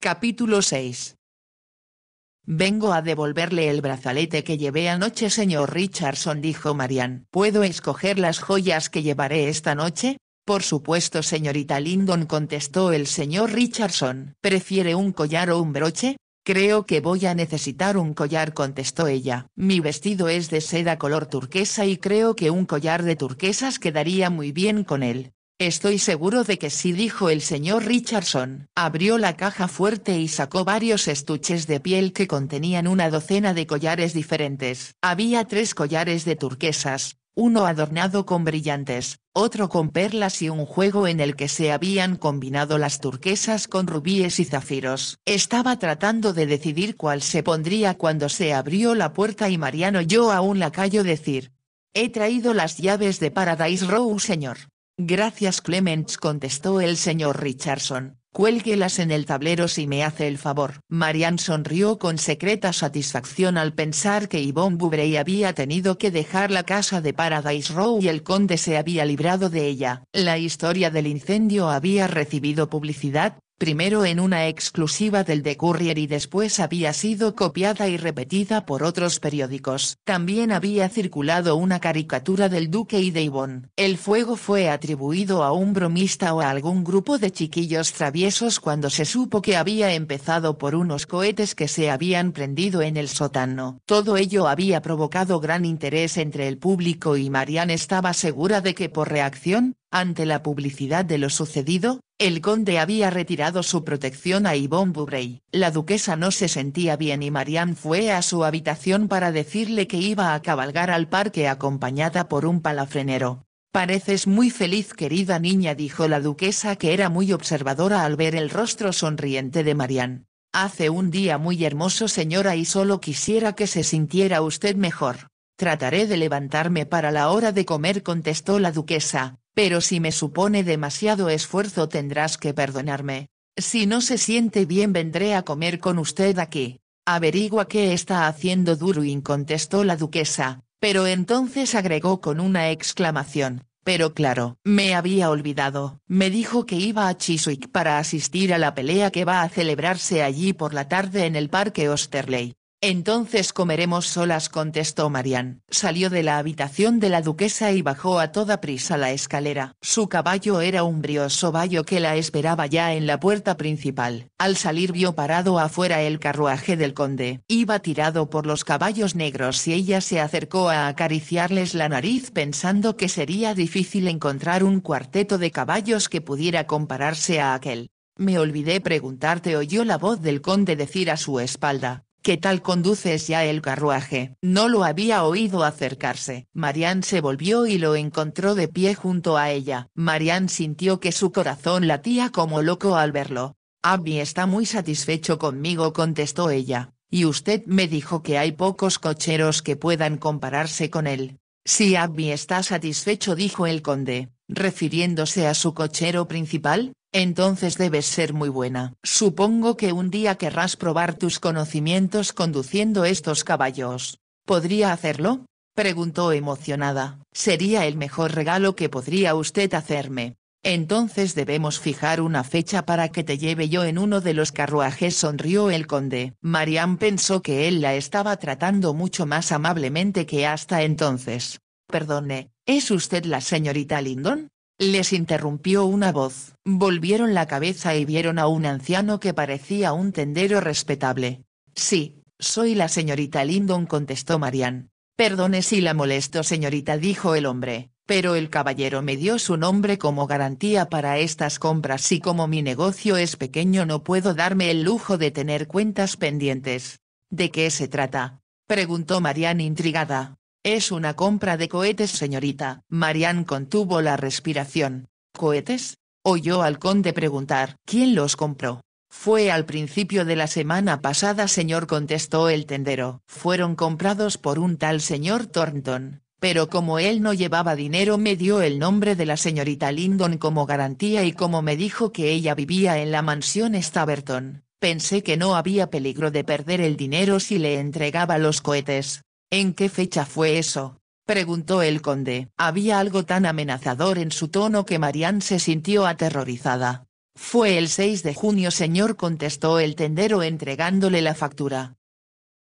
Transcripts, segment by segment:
Capítulo 6. Vengo a devolverle el brazalete que llevé anoche, señor Richardson, dijo Marian. ¿Puedo escoger las joyas que llevaré esta noche? Por supuesto, señorita Lindon, contestó el señor Richardson. ¿Prefiere un collar o un broche? Creo que voy a necesitar un collar, contestó ella. Mi vestido es de seda color turquesa y creo que un collar de turquesas quedaría muy bien con él. Estoy seguro de que sí dijo el señor Richardson. Abrió la caja fuerte y sacó varios estuches de piel que contenían una docena de collares diferentes. Había tres collares de turquesas, uno adornado con brillantes, otro con perlas y un juego en el que se habían combinado las turquesas con rubíes y zafiros. Estaba tratando de decidir cuál se pondría cuando se abrió la puerta y Mariano yo aún la callo decir. He traído las llaves de Paradise Row, señor. Gracias Clements contestó el señor Richardson, cuélguelas en el tablero si me hace el favor. Marianne sonrió con secreta satisfacción al pensar que Yvonne Bubrey había tenido que dejar la casa de Paradise Row y el conde se había librado de ella. La historia del incendio había recibido publicidad, primero en una exclusiva del The Courier y después había sido copiada y repetida por otros periódicos. También había circulado una caricatura del duque y de Yvonne. El fuego fue atribuido a un bromista o a algún grupo de chiquillos traviesos cuando se supo que había empezado por unos cohetes que se habían prendido en el sótano. Todo ello había provocado gran interés entre el público y Marianne estaba segura de que por reacción, ante la publicidad de lo sucedido, el conde había retirado su protección a Yvonne Bubrey. La duquesa no se sentía bien y Marianne fue a su habitación para decirle que iba a cabalgar al parque acompañada por un palafrenero. Pareces muy feliz querida niña dijo la duquesa que era muy observadora al ver el rostro sonriente de Marianne. Hace un día muy hermoso señora y solo quisiera que se sintiera usted mejor. Trataré de levantarme para la hora de comer contestó la duquesa, pero si me supone demasiado esfuerzo tendrás que perdonarme. Si no se siente bien vendré a comer con usted aquí. Averigua qué está haciendo Duruin contestó la duquesa, pero entonces agregó con una exclamación. Pero claro, me había olvidado. Me dijo que iba a Chiswick para asistir a la pelea que va a celebrarse allí por la tarde en el Parque Osterley. Entonces comeremos solas, contestó Marian. Salió de la habitación de la duquesa y bajó a toda prisa la escalera. Su caballo era un brioso vallo que la esperaba ya en la puerta principal. Al salir vio parado afuera el carruaje del conde. Iba tirado por los caballos negros y ella se acercó a acariciarles la nariz pensando que sería difícil encontrar un cuarteto de caballos que pudiera compararse a aquel. Me olvidé preguntarte oyó la voz del conde decir a su espalda, ¿Qué tal conduces ya el carruaje? No lo había oído acercarse. Marian se volvió y lo encontró de pie junto a ella. Marian sintió que su corazón latía como loco al verlo. Abby está muy satisfecho conmigo contestó ella, y usted me dijo que hay pocos cocheros que puedan compararse con él. Si Abby está satisfecho dijo el conde, refiriéndose a su cochero principal, entonces debes ser muy buena. Supongo que un día querrás probar tus conocimientos conduciendo estos caballos. ¿Podría hacerlo? preguntó emocionada. Sería el mejor regalo que podría usted hacerme. Entonces debemos fijar una fecha para que te lleve yo en uno de los carruajes, sonrió el conde. Marian pensó que él la estaba tratando mucho más amablemente que hasta entonces. Perdone, ¿es usted la señorita Lindon? Les interrumpió una voz. Volvieron la cabeza y vieron a un anciano que parecía un tendero respetable. Sí, soy la señorita Lindon, contestó Marian. Perdone si la molesto, señorita, dijo el hombre, pero el caballero me dio su nombre como garantía para estas compras y como mi negocio es pequeño no puedo darme el lujo de tener cuentas pendientes. ¿De qué se trata? preguntó Marian intrigada. Es una compra de cohetes, señorita. Marianne contuvo la respiración. ¿Cohetes? Oyó al conde preguntar. ¿Quién los compró? Fue al principio de la semana pasada, señor, contestó el tendero. Fueron comprados por un tal señor Thornton, pero como él no llevaba dinero me dio el nombre de la señorita Lindon como garantía y como me dijo que ella vivía en la mansión Staverton, pensé que no había peligro de perder el dinero si le entregaba los cohetes. ¿En qué fecha fue eso? preguntó el conde. Había algo tan amenazador en su tono que Marianne se sintió aterrorizada. Fue el 6 de junio, señor, contestó el tendero entregándole la factura.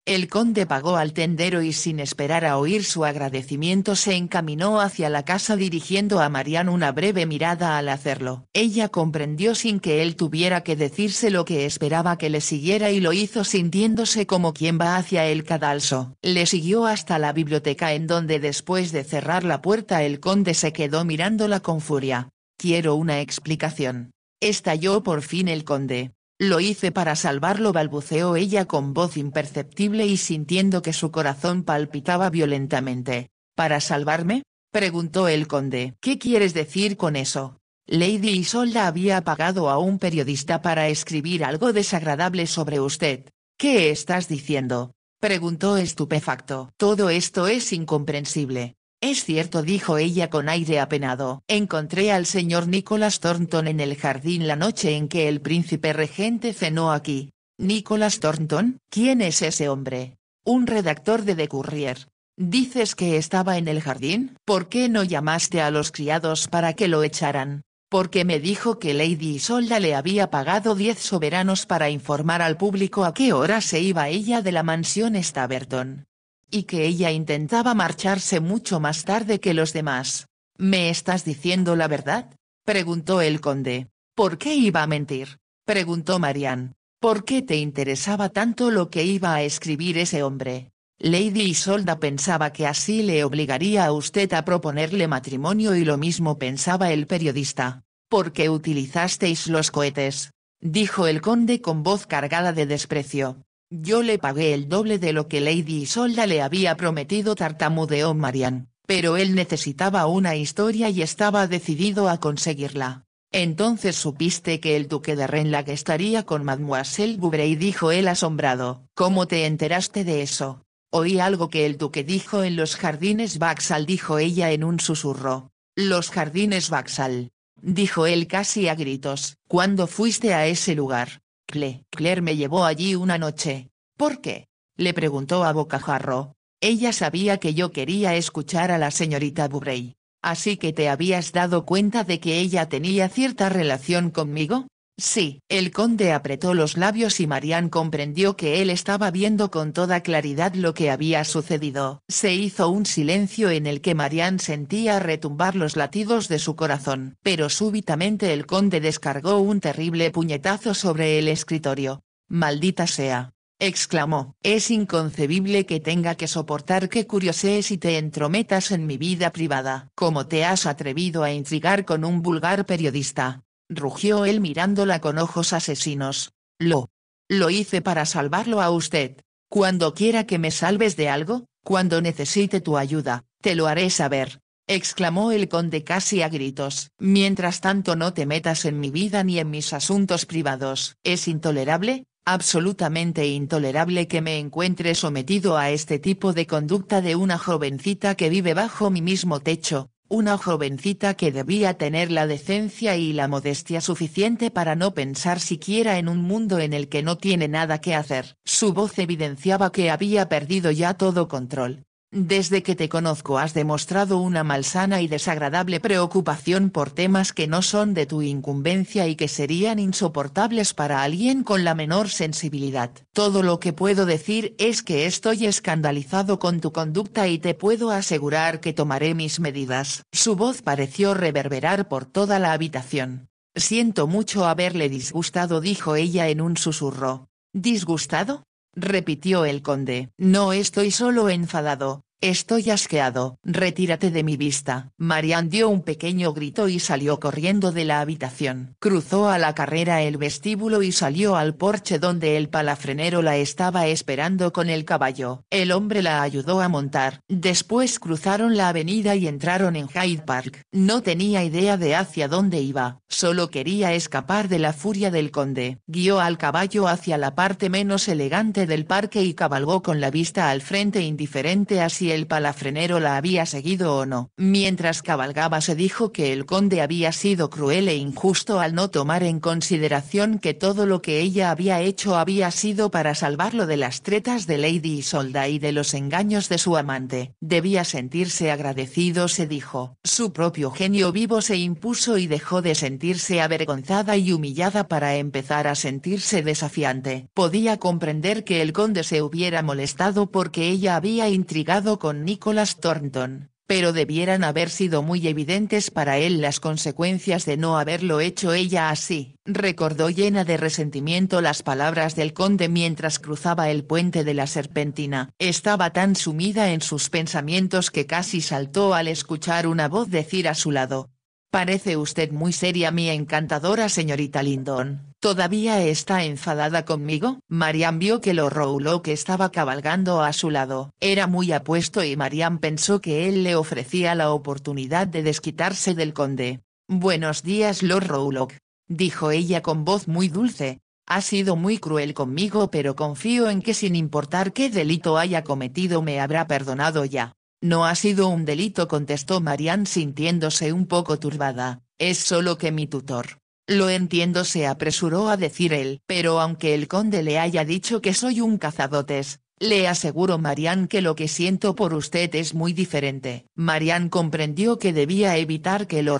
El conde pagó al tendero y sin esperar a oír su agradecimiento se encaminó hacia la casa dirigiendo a Marian una breve mirada al hacerlo. Ella comprendió sin que él tuviera que decirse lo que esperaba que le siguiera y lo hizo sintiéndose como quien va hacia el cadalso. Le siguió hasta la biblioteca en donde después de cerrar la puerta el conde se quedó mirándola con furia. Quiero una explicación. Estalló por fin el conde. Lo hice para salvarlo, balbuceó ella con voz imperceptible y sintiendo que su corazón palpitaba violentamente. ¿Para salvarme? preguntó el conde. ¿Qué quieres decir con eso? Lady Isolda había pagado a un periodista para escribir algo desagradable sobre usted. ¿Qué estás diciendo? preguntó estupefacto. Todo esto es incomprensible. Es cierto, dijo ella con aire apenado. Encontré al señor Nicholas Thornton en el jardín la noche en que el príncipe regente cenó aquí. Nicholas Thornton, ¿quién es ese hombre? Un redactor de The Courier. Dices que estaba en el jardín, ¿por qué no llamaste a los criados para que lo echaran? Porque me dijo que Lady Isolda le había pagado diez soberanos para informar al público a qué hora se iba ella de la mansión Staverton y que ella intentaba marcharse mucho más tarde que los demás. ¿Me estás diciendo la verdad? preguntó el conde. ¿Por qué iba a mentir? preguntó Marianne. ¿Por qué te interesaba tanto lo que iba a escribir ese hombre? Lady Isolda pensaba que así le obligaría a usted a proponerle matrimonio y lo mismo pensaba el periodista. ¿Por qué utilizasteis los cohetes? dijo el conde con voz cargada de desprecio. Yo le pagué el doble de lo que Lady Isolda le había prometido, tartamudeó Marian, pero él necesitaba una historia y estaba decidido a conseguirla. Entonces supiste que el duque de Renlag estaría con Mademoiselle y dijo él asombrado. ¿Cómo te enteraste de eso? Oí algo que el duque dijo en los jardines Baxal, dijo ella en un susurro. Los jardines Baxal. Dijo él casi a gritos. ¿Cuándo fuiste a ese lugar? Claire me llevó allí una noche. ¿Por qué? le preguntó a Bocajarro. Ella sabía que yo quería escuchar a la señorita Bubrey. Así que te habías dado cuenta de que ella tenía cierta relación conmigo? Sí, el conde apretó los labios y Marián comprendió que él estaba viendo con toda claridad lo que había sucedido. Se hizo un silencio en el que Marián sentía retumbar los latidos de su corazón, pero súbitamente el conde descargó un terrible puñetazo sobre el escritorio. Maldita sea exclamó. Es inconcebible que tenga que soportar que curiosees y te entrometas en mi vida privada. como te has atrevido a intrigar con un vulgar periodista? rugió él mirándola con ojos asesinos. Lo. Lo hice para salvarlo a usted. Cuando quiera que me salves de algo, cuando necesite tu ayuda, te lo haré saber, exclamó el conde casi a gritos. Mientras tanto no te metas en mi vida ni en mis asuntos privados. Es intolerable, absolutamente intolerable que me encuentre sometido a este tipo de conducta de una jovencita que vive bajo mi mismo techo, una jovencita que debía tener la decencia y la modestia suficiente para no pensar siquiera en un mundo en el que no tiene nada que hacer. Su voz evidenciaba que había perdido ya todo control, desde que te conozco has demostrado una malsana y desagradable preocupación por temas que no son de tu incumbencia y que serían insoportables para alguien con la menor sensibilidad. Todo lo que puedo decir es que estoy escandalizado con tu conducta y te puedo asegurar que tomaré mis medidas. Su voz pareció reverberar por toda la habitación. Siento mucho haberle disgustado, dijo ella en un susurro. ¿Disgustado? repitió el conde. No estoy solo enfadado, Estoy asqueado, retírate de mi vista. Marian dio un pequeño grito y salió corriendo de la habitación. Cruzó a la carrera el vestíbulo y salió al porche donde el palafrenero la estaba esperando con el caballo. El hombre la ayudó a montar. Después cruzaron la avenida y entraron en Hyde Park. No tenía idea de hacia dónde iba, solo quería escapar de la furia del conde. Guió al caballo hacia la parte menos elegante del parque y cabalgó con la vista al frente indiferente así el palafrenero la había seguido o no. Mientras cabalgaba se dijo que el conde había sido cruel e injusto al no tomar en consideración que todo lo que ella había hecho había sido para salvarlo de las tretas de Lady Isolda y de los engaños de su amante. Debía sentirse agradecido se dijo. Su propio genio vivo se impuso y dejó de sentirse avergonzada y humillada para empezar a sentirse desafiante. Podía comprender que el conde se hubiera molestado porque ella había intrigado con Nicholas Thornton, pero debieran haber sido muy evidentes para él las consecuencias de no haberlo hecho ella así, recordó llena de resentimiento las palabras del conde mientras cruzaba el puente de la serpentina. Estaba tan sumida en sus pensamientos que casi saltó al escuchar una voz decir a su lado. Parece usted muy seria mi encantadora señorita Lindon. ¿Todavía está enfadada conmigo? Marian vio que lo Rouleau estaba cabalgando a su lado era muy apuesto y Marian pensó que él le ofrecía la oportunidad de desquitarse del conde. Buenos días Lord Rowlock, Dijo ella con voz muy dulce. Ha sido muy cruel conmigo pero confío en que sin importar qué delito haya cometido me habrá perdonado ya. No ha sido un delito contestó Marian sintiéndose un poco turbada, es solo que mi tutor lo entiendo se apresuró a decir él. Pero aunque el conde le haya dicho que soy un cazadotes, le aseguro Marian que lo que siento por usted es muy diferente. Marian comprendió que debía evitar que lo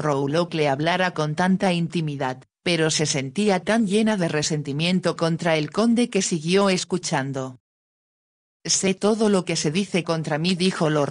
le hablara con tanta intimidad, pero se sentía tan llena de resentimiento contra el conde que siguió escuchando. Sé todo lo que se dice contra mí dijo lo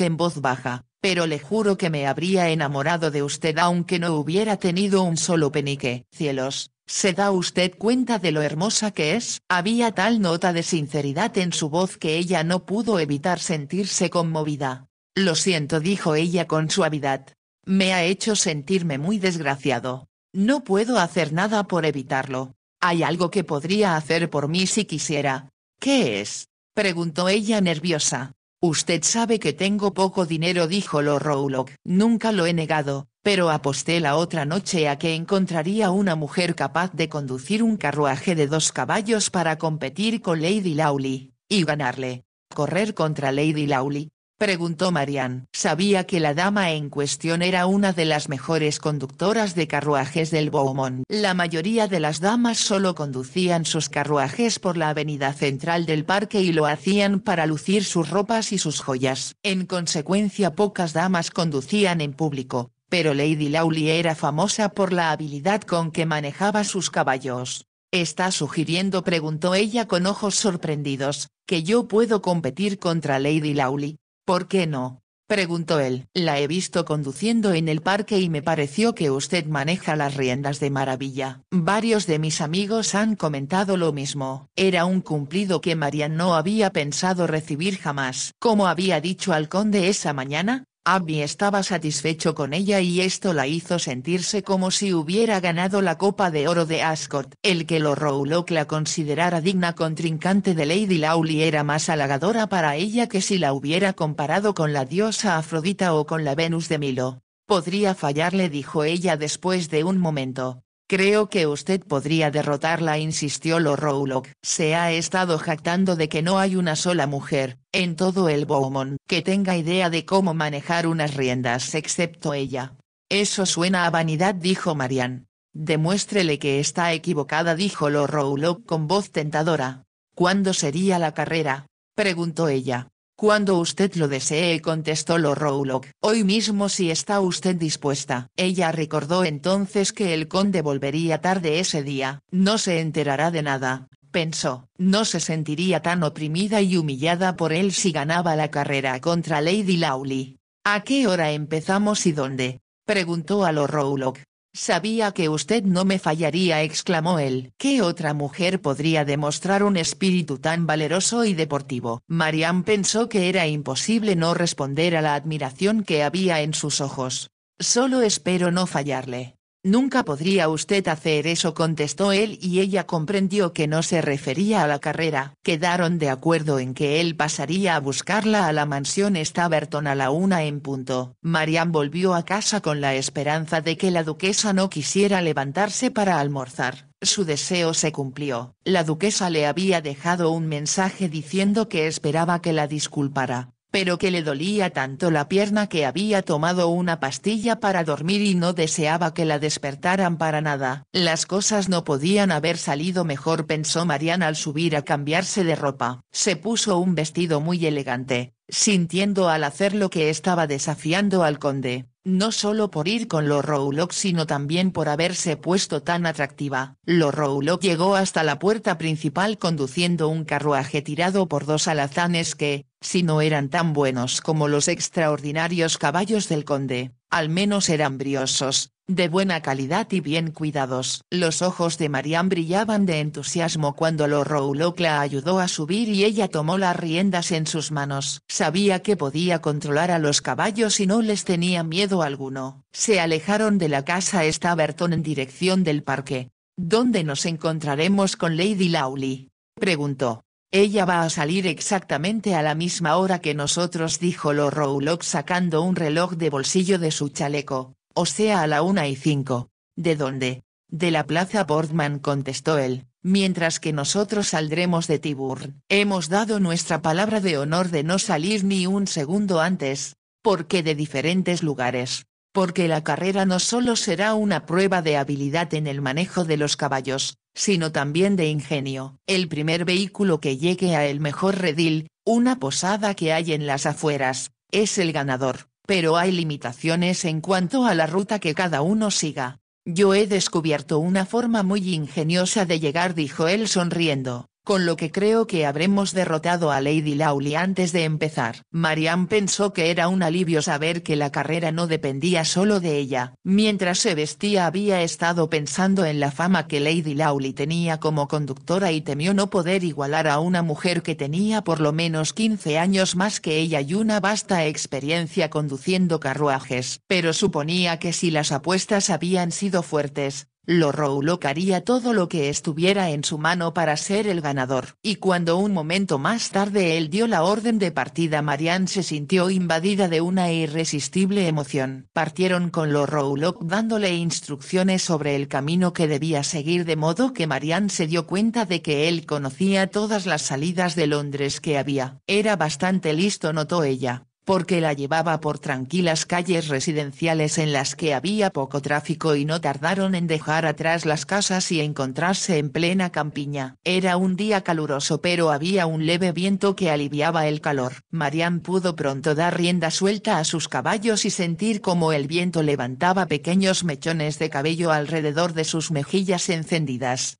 en voz baja, pero le juro que me habría enamorado de usted aunque no hubiera tenido un solo penique. Cielos, ¿se da usted cuenta de lo hermosa que es? Había tal nota de sinceridad en su voz que ella no pudo evitar sentirse conmovida. Lo siento, dijo ella con suavidad. Me ha hecho sentirme muy desgraciado. No puedo hacer nada por evitarlo. Hay algo que podría hacer por mí si quisiera. ¿Qué es? preguntó ella nerviosa. Usted sabe que tengo poco dinero dijo Rowlock. Nunca lo he negado, pero aposté la otra noche a que encontraría una mujer capaz de conducir un carruaje de dos caballos para competir con Lady Lawley, y ganarle. Correr contra Lady Lawley, Preguntó Marian. Sabía que la dama en cuestión era una de las mejores conductoras de carruajes del Beaumont. La mayoría de las damas solo conducían sus carruajes por la avenida central del parque y lo hacían para lucir sus ropas y sus joyas. En consecuencia pocas damas conducían en público, pero Lady Lawley era famosa por la habilidad con que manejaba sus caballos. ¿Está sugiriendo? preguntó ella con ojos sorprendidos, que yo puedo competir contra Lady Lawley. ¿Por qué no? Preguntó él. La he visto conduciendo en el parque y me pareció que usted maneja las riendas de maravilla. Varios de mis amigos han comentado lo mismo. Era un cumplido que Marian no había pensado recibir jamás. Como había dicho al conde esa mañana, Abby estaba satisfecho con ella y esto la hizo sentirse como si hubiera ganado la Copa de Oro de Ascot. El que lo Rowlock la considerara digna contrincante de Lady Lawley era más halagadora para ella que si la hubiera comparado con la diosa Afrodita o con la Venus de Milo. Podría fallarle dijo ella después de un momento, Creo que usted podría derrotarla, insistió Rowlock. Se ha estado jactando de que no hay una sola mujer, en todo el Beaumont, que tenga idea de cómo manejar unas riendas excepto ella. Eso suena a vanidad, dijo Marianne. Demuéstrele que está equivocada, dijo Rowlock con voz tentadora. ¿Cuándo sería la carrera? preguntó ella. Cuando usted lo desee, contestó Rowlock. Hoy mismo si está usted dispuesta. Ella recordó entonces que el conde volvería tarde ese día. No se enterará de nada, pensó. No se sentiría tan oprimida y humillada por él si ganaba la carrera contra Lady Lawley. ¿A qué hora empezamos y dónde? preguntó a Rowlock. Sabía que usted no me fallaría, exclamó él. ¿Qué otra mujer podría demostrar un espíritu tan valeroso y deportivo? Marian pensó que era imposible no responder a la admiración que había en sus ojos. Solo espero no fallarle. Nunca podría usted hacer eso contestó él y ella comprendió que no se refería a la carrera. Quedaron de acuerdo en que él pasaría a buscarla a la mansión Staverton a la una en punto. Marian volvió a casa con la esperanza de que la duquesa no quisiera levantarse para almorzar. Su deseo se cumplió. La duquesa le había dejado un mensaje diciendo que esperaba que la disculpara pero que le dolía tanto la pierna que había tomado una pastilla para dormir y no deseaba que la despertaran para nada. Las cosas no podían haber salido mejor pensó Mariana al subir a cambiarse de ropa. Se puso un vestido muy elegante, sintiendo al hacer lo que estaba desafiando al conde no solo por ir con los Rowlock sino también por haberse puesto tan atractiva. Los Rowlock llegó hasta la puerta principal conduciendo un carruaje tirado por dos alazanes que, si no eran tan buenos como los extraordinarios caballos del conde, al menos eran briosos, de buena calidad y bien cuidados. Los ojos de Marian brillaban de entusiasmo cuando Loroulok la ayudó a subir y ella tomó las riendas en sus manos. Sabía que podía controlar a los caballos y no les tenía miedo alguno. Se alejaron de la casa Staverton en dirección del parque. ¿Dónde nos encontraremos con Lady Lawley? preguntó. Ella va a salir exactamente a la misma hora que nosotros, dijo Loroulok sacando un reloj de bolsillo de su chaleco o sea a la una y cinco. ¿De dónde? De la plaza Boardman contestó él, mientras que nosotros saldremos de Tibur». Hemos dado nuestra palabra de honor de no salir ni un segundo antes, porque de diferentes lugares, porque la carrera no solo será una prueba de habilidad en el manejo de los caballos, sino también de ingenio. El primer vehículo que llegue a el mejor redil, una posada que hay en las afueras, es el ganador pero hay limitaciones en cuanto a la ruta que cada uno siga. Yo he descubierto una forma muy ingeniosa de llegar, dijo él sonriendo con lo que creo que habremos derrotado a Lady Lawley antes de empezar. Marianne pensó que era un alivio saber que la carrera no dependía solo de ella. Mientras se vestía había estado pensando en la fama que Lady Lawley tenía como conductora y temió no poder igualar a una mujer que tenía por lo menos 15 años más que ella y una vasta experiencia conduciendo carruajes. Pero suponía que si las apuestas habían sido fuertes, Lorrow haría todo lo que estuviera en su mano para ser el ganador. Y cuando un momento más tarde él dio la orden de partida Marianne se sintió invadida de una irresistible emoción. Partieron con Lorrow dándole instrucciones sobre el camino que debía seguir de modo que Marianne se dio cuenta de que él conocía todas las salidas de Londres que había. Era bastante listo notó ella porque la llevaba por tranquilas calles residenciales en las que había poco tráfico y no tardaron en dejar atrás las casas y encontrarse en plena campiña. Era un día caluroso pero había un leve viento que aliviaba el calor. Marian pudo pronto dar rienda suelta a sus caballos y sentir como el viento levantaba pequeños mechones de cabello alrededor de sus mejillas encendidas.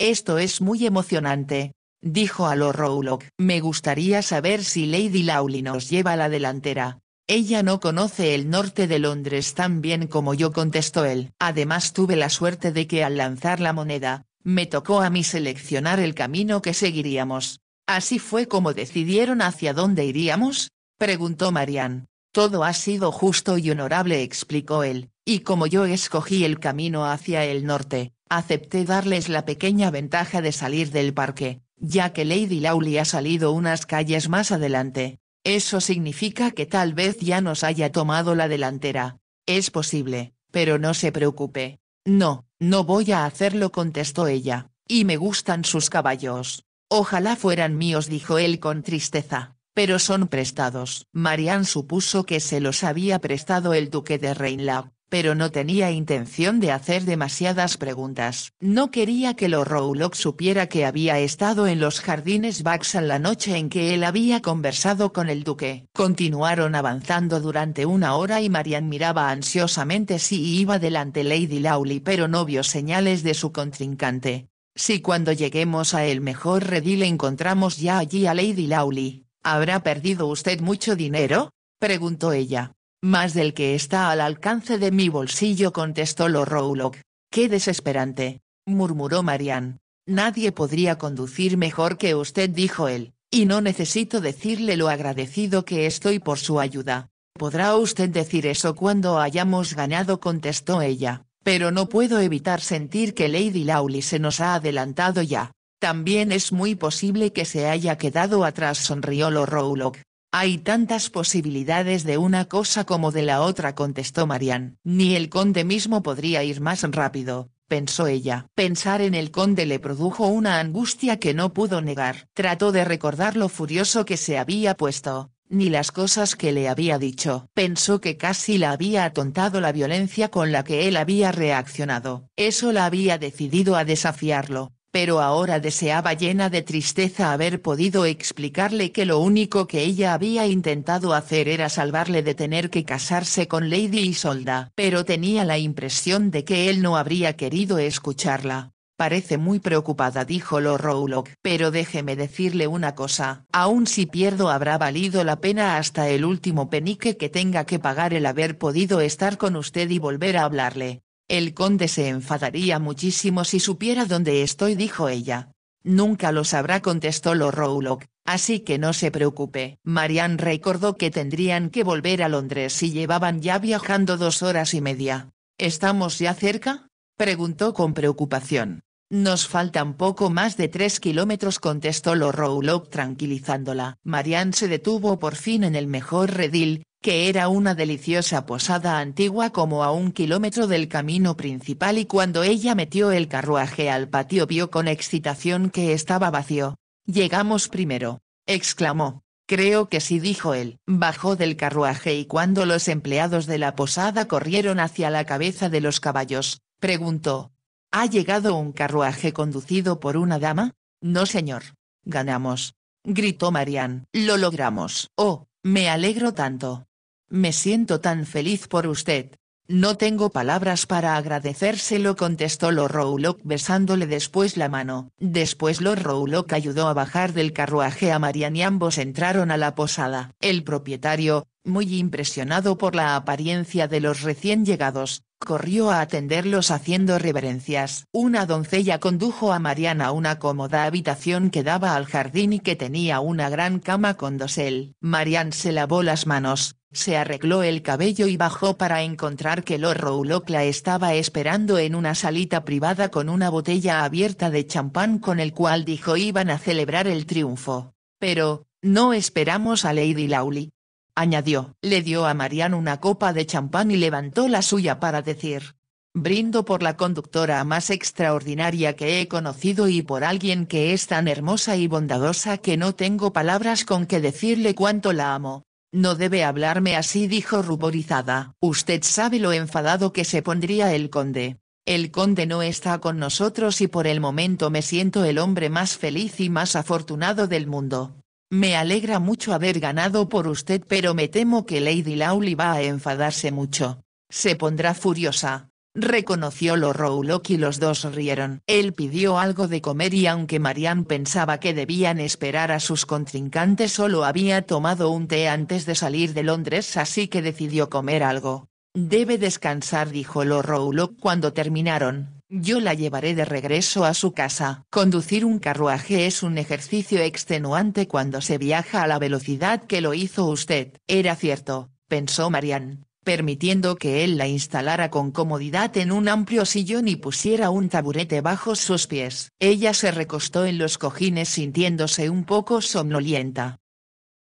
Esto es muy emocionante, dijo a los Rowlock. Me gustaría saber si Lady Lawley nos lleva a la delantera. Ella no conoce el norte de Londres tan bien como yo contestó él. Además tuve la suerte de que al lanzar la moneda, me tocó a mí seleccionar el camino que seguiríamos. Así fue como decidieron hacia dónde iríamos, preguntó Marianne. Todo ha sido justo y honorable, explicó él, y como yo escogí el camino hacia el norte, acepté darles la pequeña ventaja de salir del parque, ya que Lady Lawley ha salido unas calles más adelante. Eso significa que tal vez ya nos haya tomado la delantera. Es posible, pero no se preocupe. No, no voy a hacerlo, contestó ella, y me gustan sus caballos. Ojalá fueran míos, dijo él con tristeza, pero son prestados. Marianne supuso que se los había prestado el duque de Reinlau pero no tenía intención de hacer demasiadas preguntas. No quería que lo Rowlock supiera que había estado en los jardines Baxan la noche en que él había conversado con el duque. Continuaron avanzando durante una hora y Marian miraba ansiosamente si iba delante Lady Lawley pero no vio señales de su contrincante. Si cuando lleguemos a el mejor redil encontramos ya allí a Lady Lawley, ¿habrá perdido usted mucho dinero? preguntó ella. Más del que está al alcance de mi bolsillo, contestó Lord Qué desesperante, murmuró Marianne. Nadie podría conducir mejor que usted, dijo él, y no necesito decirle lo agradecido que estoy por su ayuda. Podrá usted decir eso cuando hayamos ganado, contestó ella, pero no puedo evitar sentir que Lady Lauli se nos ha adelantado ya. También es muy posible que se haya quedado atrás, sonrió Lord hay tantas posibilidades de una cosa como de la otra, contestó Marian. Ni el conde mismo podría ir más rápido, pensó ella. Pensar en el conde le produjo una angustia que no pudo negar. Trató de recordar lo furioso que se había puesto, ni las cosas que le había dicho. Pensó que casi la había atontado la violencia con la que él había reaccionado. Eso la había decidido a desafiarlo, pero ahora deseaba llena de tristeza haber podido explicarle que lo único que ella había intentado hacer era salvarle de tener que casarse con Lady Isolda. Pero tenía la impresión de que él no habría querido escucharla. Parece muy preocupada dijo Lord Rowlock. Pero déjeme decirle una cosa, aun si pierdo habrá valido la pena hasta el último penique que tenga que pagar el haber podido estar con usted y volver a hablarle. El conde se enfadaría muchísimo si supiera dónde estoy, dijo ella. Nunca lo sabrá, contestó Rowlock, así que no se preocupe. Marianne recordó que tendrían que volver a Londres y llevaban ya viajando dos horas y media. ¿Estamos ya cerca? preguntó con preocupación. Nos faltan poco más de tres kilómetros, contestó Rowlock tranquilizándola. Marianne se detuvo por fin en el mejor redil, que era una deliciosa posada antigua como a un kilómetro del camino principal y cuando ella metió el carruaje al patio vio con excitación que estaba vacío. Llegamos primero, exclamó. Creo que sí dijo él. Bajó del carruaje y cuando los empleados de la posada corrieron hacia la cabeza de los caballos, preguntó. ¿Ha llegado un carruaje conducido por una dama? No señor. Ganamos. Gritó Marian. Lo logramos. Oh, me alegro tanto. Me siento tan feliz por usted. No tengo palabras para agradecérselo contestó Lord Rowlock besándole después la mano. Después Lord Rowlock ayudó a bajar del carruaje a Marian y ambos entraron a la posada. El propietario, muy impresionado por la apariencia de los recién llegados, corrió a atenderlos haciendo reverencias. Una doncella condujo a Marian a una cómoda habitación que daba al jardín y que tenía una gran cama con dosel. Marian se lavó las manos, se arregló el cabello y bajó para encontrar que Lord la estaba esperando en una salita privada con una botella abierta de champán con el cual dijo iban a celebrar el triunfo. Pero, no esperamos a Lady Lawley. Añadió, le dio a Marian una copa de champán y levantó la suya para decir. Brindo por la conductora más extraordinaria que he conocido y por alguien que es tan hermosa y bondadosa que no tengo palabras con que decirle cuánto la amo. No debe hablarme así, dijo ruborizada. Usted sabe lo enfadado que se pondría el conde. El conde no está con nosotros y por el momento me siento el hombre más feliz y más afortunado del mundo. Me alegra mucho haber ganado por usted, pero me temo que Lady Lawley va a enfadarse mucho. Se pondrá furiosa. Reconoció lo y los dos rieron. Él pidió algo de comer y aunque Marianne pensaba que debían esperar a sus contrincantes solo había tomado un té antes de salir de Londres así que decidió comer algo. Debe descansar dijo lo cuando terminaron. Yo la llevaré de regreso a su casa. Conducir un carruaje es un ejercicio extenuante cuando se viaja a la velocidad que lo hizo usted. Era cierto, pensó Marianne permitiendo que él la instalara con comodidad en un amplio sillón y pusiera un taburete bajo sus pies. Ella se recostó en los cojines sintiéndose un poco somnolienta.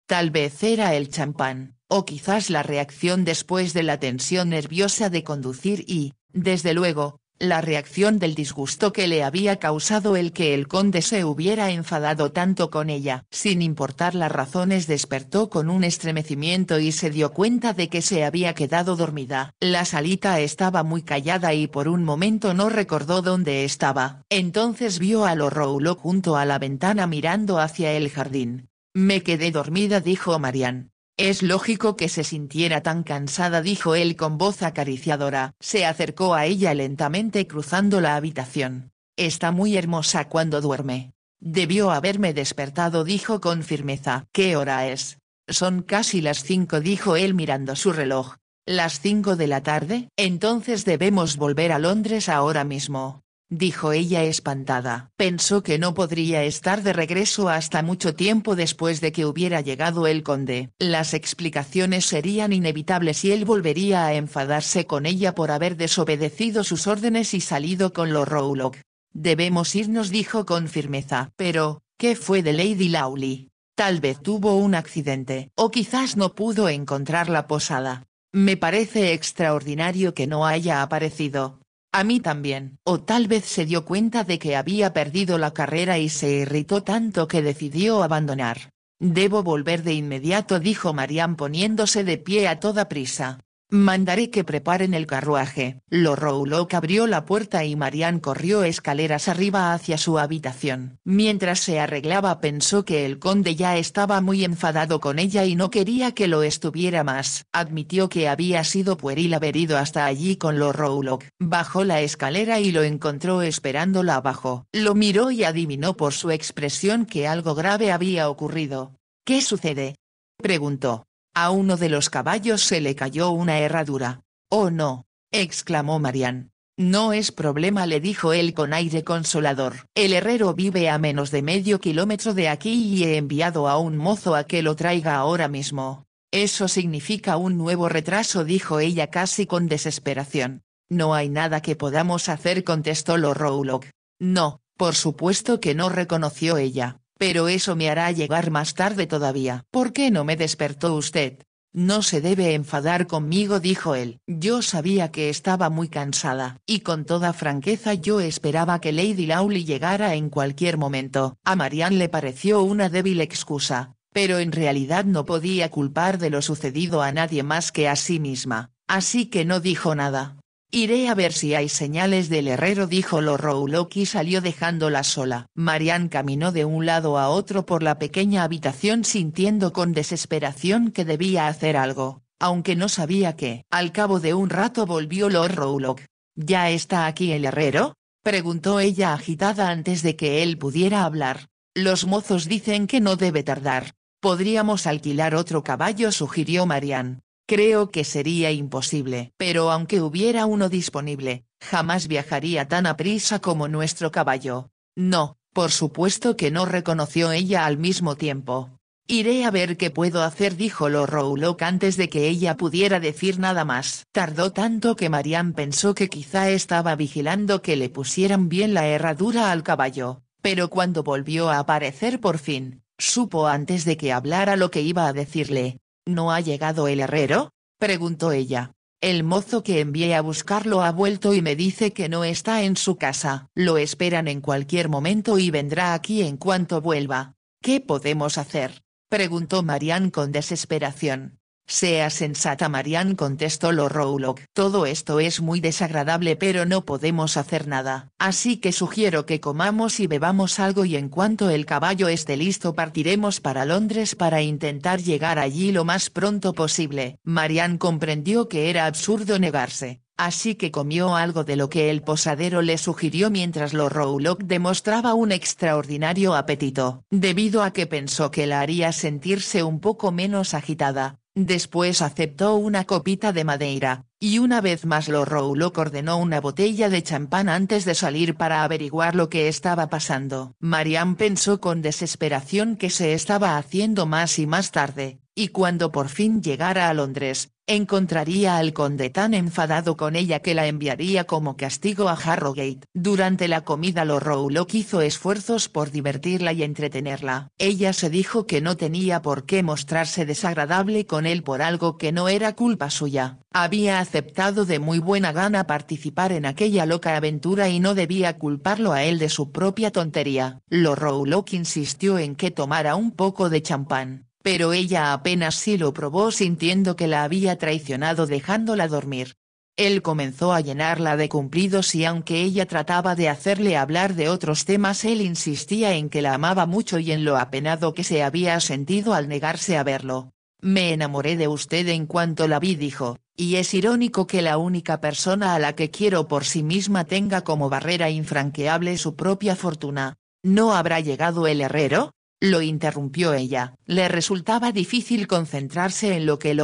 Tal vez era el champán, o quizás la reacción después de la tensión nerviosa de conducir y, desde luego, la reacción del disgusto que le había causado el que el conde se hubiera enfadado tanto con ella. Sin importar las razones despertó con un estremecimiento y se dio cuenta de que se había quedado dormida. La salita estaba muy callada y por un momento no recordó dónde estaba. Entonces vio a Lorroulo junto a la ventana mirando hacia el jardín. Me quedé dormida dijo Marianne. Es lógico que se sintiera tan cansada, dijo él con voz acariciadora. Se acercó a ella lentamente cruzando la habitación. Está muy hermosa cuando duerme. Debió haberme despertado, dijo con firmeza. ¿Qué hora es? Son casi las cinco, dijo él mirando su reloj. ¿Las cinco de la tarde? Entonces debemos volver a Londres ahora mismo dijo ella espantada. Pensó que no podría estar de regreso hasta mucho tiempo después de que hubiera llegado el conde. Las explicaciones serían inevitables y él volvería a enfadarse con ella por haber desobedecido sus órdenes y salido con los Rowlock. Debemos irnos dijo con firmeza. Pero, ¿qué fue de Lady Lawley? Tal vez tuvo un accidente, o quizás no pudo encontrar la posada. Me parece extraordinario que no haya aparecido, a mí también. O tal vez se dio cuenta de que había perdido la carrera y se irritó tanto que decidió abandonar. Debo volver de inmediato dijo Marian poniéndose de pie a toda prisa. Mandaré que preparen el carruaje. Rowlock abrió la puerta y Marianne corrió escaleras arriba hacia su habitación. Mientras se arreglaba pensó que el conde ya estaba muy enfadado con ella y no quería que lo estuviera más. Admitió que había sido pueril haber ido hasta allí con Rowlock. Bajó la escalera y lo encontró esperándola abajo. Lo miró y adivinó por su expresión que algo grave había ocurrido. ¿Qué sucede? preguntó. A uno de los caballos se le cayó una herradura. Oh no, exclamó Marian. No es problema, le dijo él con aire consolador. El herrero vive a menos de medio kilómetro de aquí y he enviado a un mozo a que lo traiga ahora mismo. Eso significa un nuevo retraso, dijo ella casi con desesperación. No hay nada que podamos hacer, contestó Lord Rowlock. No, por supuesto que no reconoció ella pero eso me hará llegar más tarde todavía. ¿Por qué no me despertó usted? No se debe enfadar conmigo, dijo él. Yo sabía que estaba muy cansada, y con toda franqueza yo esperaba que Lady Lawley llegara en cualquier momento. A Marianne le pareció una débil excusa, pero en realidad no podía culpar de lo sucedido a nadie más que a sí misma, así que no dijo nada. Iré a ver si hay señales del herrero, dijo rowlock y salió dejándola sola. Marian caminó de un lado a otro por la pequeña habitación sintiendo con desesperación que debía hacer algo, aunque no sabía qué. Al cabo de un rato volvió Rolock. ¿Ya está aquí el herrero? preguntó ella agitada antes de que él pudiera hablar. Los mozos dicen que no debe tardar. Podríamos alquilar otro caballo, sugirió Marian. Creo que sería imposible, pero aunque hubiera uno disponible, jamás viajaría tan a prisa como nuestro caballo. No, por supuesto que no reconoció ella al mismo tiempo. Iré a ver qué puedo hacer, dijo rouloc antes de que ella pudiera decir nada más. Tardó tanto que Marianne pensó que quizá estaba vigilando que le pusieran bien la herradura al caballo, pero cuando volvió a aparecer por fin, supo antes de que hablara lo que iba a decirle. ¿No ha llegado el herrero? preguntó ella. El mozo que envié a buscarlo ha vuelto y me dice que no está en su casa. Lo esperan en cualquier momento y vendrá aquí en cuanto vuelva. ¿Qué podemos hacer? preguntó Marianne con desesperación. Sea sensata Marian contestó Rowlock. Todo esto es muy desagradable pero no podemos hacer nada. Así que sugiero que comamos y bebamos algo y en cuanto el caballo esté listo partiremos para Londres para intentar llegar allí lo más pronto posible. Marian comprendió que era absurdo negarse. Así que comió algo de lo que el posadero le sugirió mientras Rowlock demostraba un extraordinario apetito, debido a que pensó que la haría sentirse un poco menos agitada. Después aceptó una copita de madeira, y una vez más lo Rowlock ordenó una botella de champán antes de salir para averiguar lo que estaba pasando. Marian pensó con desesperación que se estaba haciendo más y más tarde, y cuando por fin llegara a Londres, encontraría al conde tan enfadado con ella que la enviaría como castigo a Harrogate. Durante la comida lo Rowlock hizo esfuerzos por divertirla y entretenerla. Ella se dijo que no tenía por qué mostrarse desagradable con él por algo que no era culpa suya. Había aceptado de muy buena gana participar en aquella loca aventura y no debía culparlo a él de su propia tontería. Lo Rowlock insistió en que tomara un poco de champán pero ella apenas sí lo probó sintiendo que la había traicionado dejándola dormir. Él comenzó a llenarla de cumplidos y aunque ella trataba de hacerle hablar de otros temas él insistía en que la amaba mucho y en lo apenado que se había sentido al negarse a verlo. Me enamoré de usted en cuanto la vi dijo, y es irónico que la única persona a la que quiero por sí misma tenga como barrera infranqueable su propia fortuna. ¿No habrá llegado el herrero? lo interrumpió ella. Le resultaba difícil concentrarse en lo que el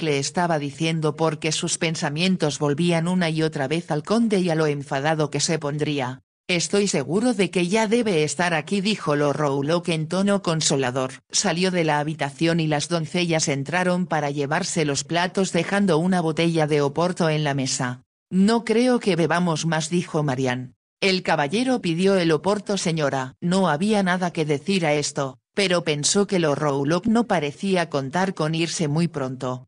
le estaba diciendo porque sus pensamientos volvían una y otra vez al conde y a lo enfadado que se pondría. Estoy seguro de que ya debe estar aquí, dijo Rowlock en tono consolador. Salió de la habitación y las doncellas entraron para llevarse los platos dejando una botella de oporto en la mesa. No creo que bebamos más, dijo Marianne. El caballero pidió el oporto señora. No había nada que decir a esto, pero pensó que lo Rowlock no parecía contar con irse muy pronto,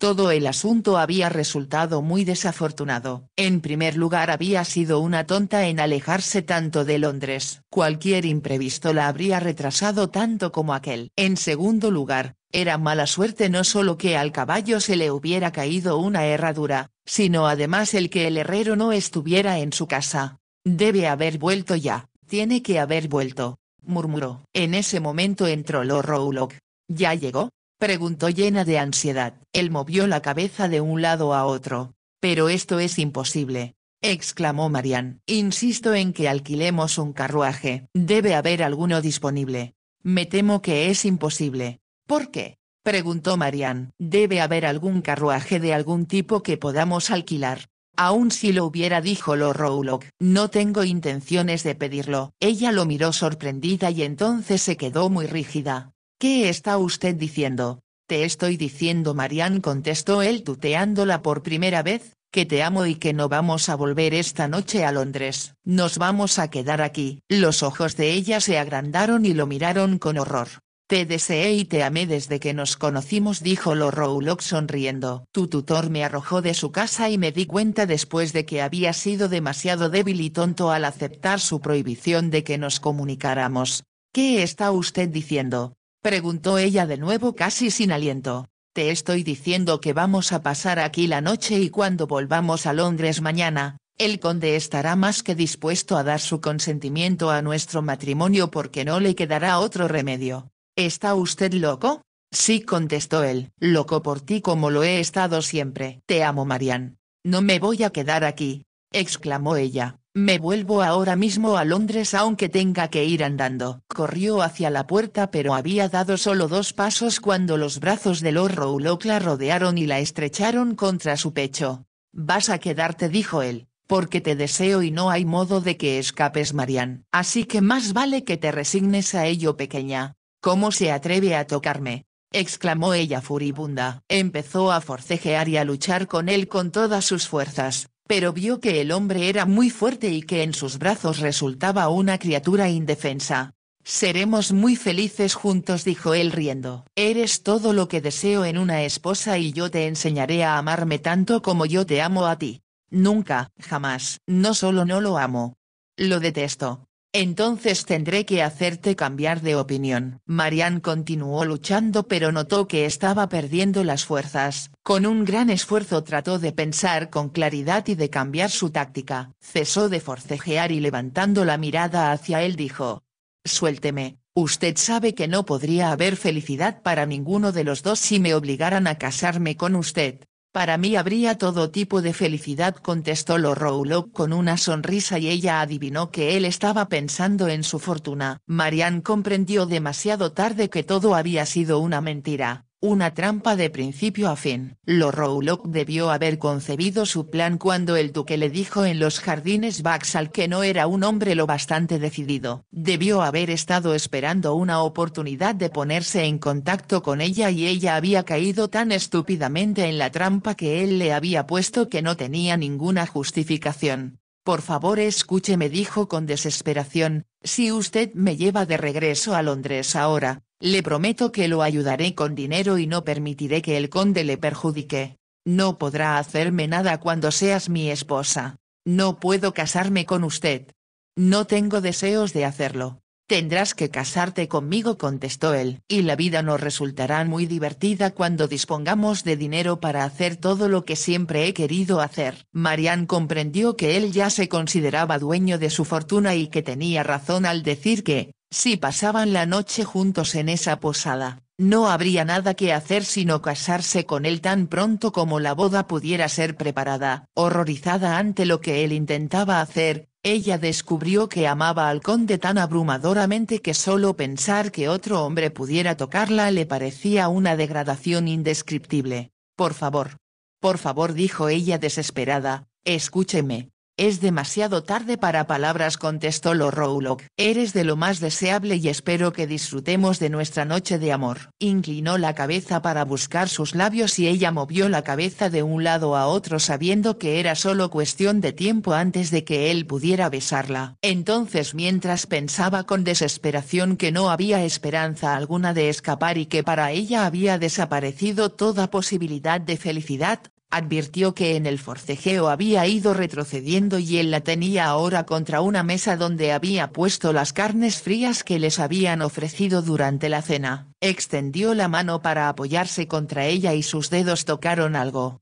todo el asunto había resultado muy desafortunado. En primer lugar había sido una tonta en alejarse tanto de Londres. Cualquier imprevisto la habría retrasado tanto como aquel. En segundo lugar, era mala suerte no solo que al caballo se le hubiera caído una herradura, sino además el que el herrero no estuviera en su casa. Debe haber vuelto ya, tiene que haber vuelto, murmuró. En ese momento entró Lord Rowlock. ¿Ya llegó? Preguntó llena de ansiedad. Él movió la cabeza de un lado a otro. Pero esto es imposible. Exclamó Marian. Insisto en que alquilemos un carruaje. Debe haber alguno disponible. Me temo que es imposible. ¿Por qué? Preguntó Marian. Debe haber algún carruaje de algún tipo que podamos alquilar. Aún si lo hubiera, dijo Lord Rowlock. No tengo intenciones de pedirlo. Ella lo miró sorprendida y entonces se quedó muy rígida. ¿Qué está usted diciendo? Te estoy diciendo, Marianne," contestó él tuteándola por primera vez, que te amo y que no vamos a volver esta noche a Londres, nos vamos a quedar aquí. Los ojos de ella se agrandaron y lo miraron con horror. Te deseé y te amé desde que nos conocimos, dijo Rowlock sonriendo. Tu tutor me arrojó de su casa y me di cuenta después de que había sido demasiado débil y tonto al aceptar su prohibición de que nos comunicáramos. ¿Qué está usted diciendo? preguntó ella de nuevo casi sin aliento. Te estoy diciendo que vamos a pasar aquí la noche y cuando volvamos a Londres mañana, el conde estará más que dispuesto a dar su consentimiento a nuestro matrimonio porque no le quedará otro remedio. ¿Está usted loco? Sí, contestó él, loco por ti como lo he estado siempre. Te amo, Marian. No me voy a quedar aquí, exclamó ella. Me vuelvo ahora mismo a Londres aunque tenga que ir andando. Corrió hacia la puerta pero había dado solo dos pasos cuando los brazos de Lord Rowlock la rodearon y la estrecharon contra su pecho. Vas a quedarte dijo él, porque te deseo y no hay modo de que escapes Marian. Así que más vale que te resignes a ello pequeña. ¿Cómo se atreve a tocarme? exclamó ella furibunda. Empezó a forcejear y a luchar con él con todas sus fuerzas, pero vio que el hombre era muy fuerte y que en sus brazos resultaba una criatura indefensa. Seremos muy felices juntos, dijo él riendo. Eres todo lo que deseo en una esposa y yo te enseñaré a amarme tanto como yo te amo a ti. Nunca, jamás, no solo no lo amo. Lo detesto. Entonces tendré que hacerte cambiar de opinión. Marianne continuó luchando pero notó que estaba perdiendo las fuerzas. Con un gran esfuerzo trató de pensar con claridad y de cambiar su táctica. Cesó de forcejear y levantando la mirada hacia él dijo. Suélteme, usted sabe que no podría haber felicidad para ninguno de los dos si me obligaran a casarme con usted. Para mí habría todo tipo de felicidad, contestó Loroulop con una sonrisa y ella adivinó que él estaba pensando en su fortuna. Marianne comprendió demasiado tarde que todo había sido una mentira. Una trampa de principio a fin. Lo Rowlock debió haber concebido su plan cuando el duque le dijo en los jardines Vaxal que no era un hombre lo bastante decidido. Debió haber estado esperando una oportunidad de ponerse en contacto con ella y ella había caído tan estúpidamente en la trampa que él le había puesto que no tenía ninguna justificación. Por favor escúcheme dijo con desesperación, si usted me lleva de regreso a Londres ahora, le prometo que lo ayudaré con dinero y no permitiré que el conde le perjudique. No podrá hacerme nada cuando seas mi esposa. No puedo casarme con usted. No tengo deseos de hacerlo. Tendrás que casarte conmigo, contestó él, y la vida nos resultará muy divertida cuando dispongamos de dinero para hacer todo lo que siempre he querido hacer. Marianne comprendió que él ya se consideraba dueño de su fortuna y que tenía razón al decir que, si pasaban la noche juntos en esa posada, no habría nada que hacer sino casarse con él tan pronto como la boda pudiera ser preparada. Horrorizada ante lo que él intentaba hacer, ella descubrió que amaba al conde tan abrumadoramente que solo pensar que otro hombre pudiera tocarla le parecía una degradación indescriptible. Por favor. Por favor dijo ella desesperada, escúcheme, es demasiado tarde para palabras, contestó Rowlock. Eres de lo más deseable y espero que disfrutemos de nuestra noche de amor. Inclinó la cabeza para buscar sus labios y ella movió la cabeza de un lado a otro sabiendo que era solo cuestión de tiempo antes de que él pudiera besarla. Entonces mientras pensaba con desesperación que no había esperanza alguna de escapar y que para ella había desaparecido toda posibilidad de felicidad, advirtió que en el forcejeo había ido retrocediendo y él la tenía ahora contra una mesa donde había puesto las carnes frías que les habían ofrecido durante la cena. Extendió la mano para apoyarse contra ella y sus dedos tocaron algo.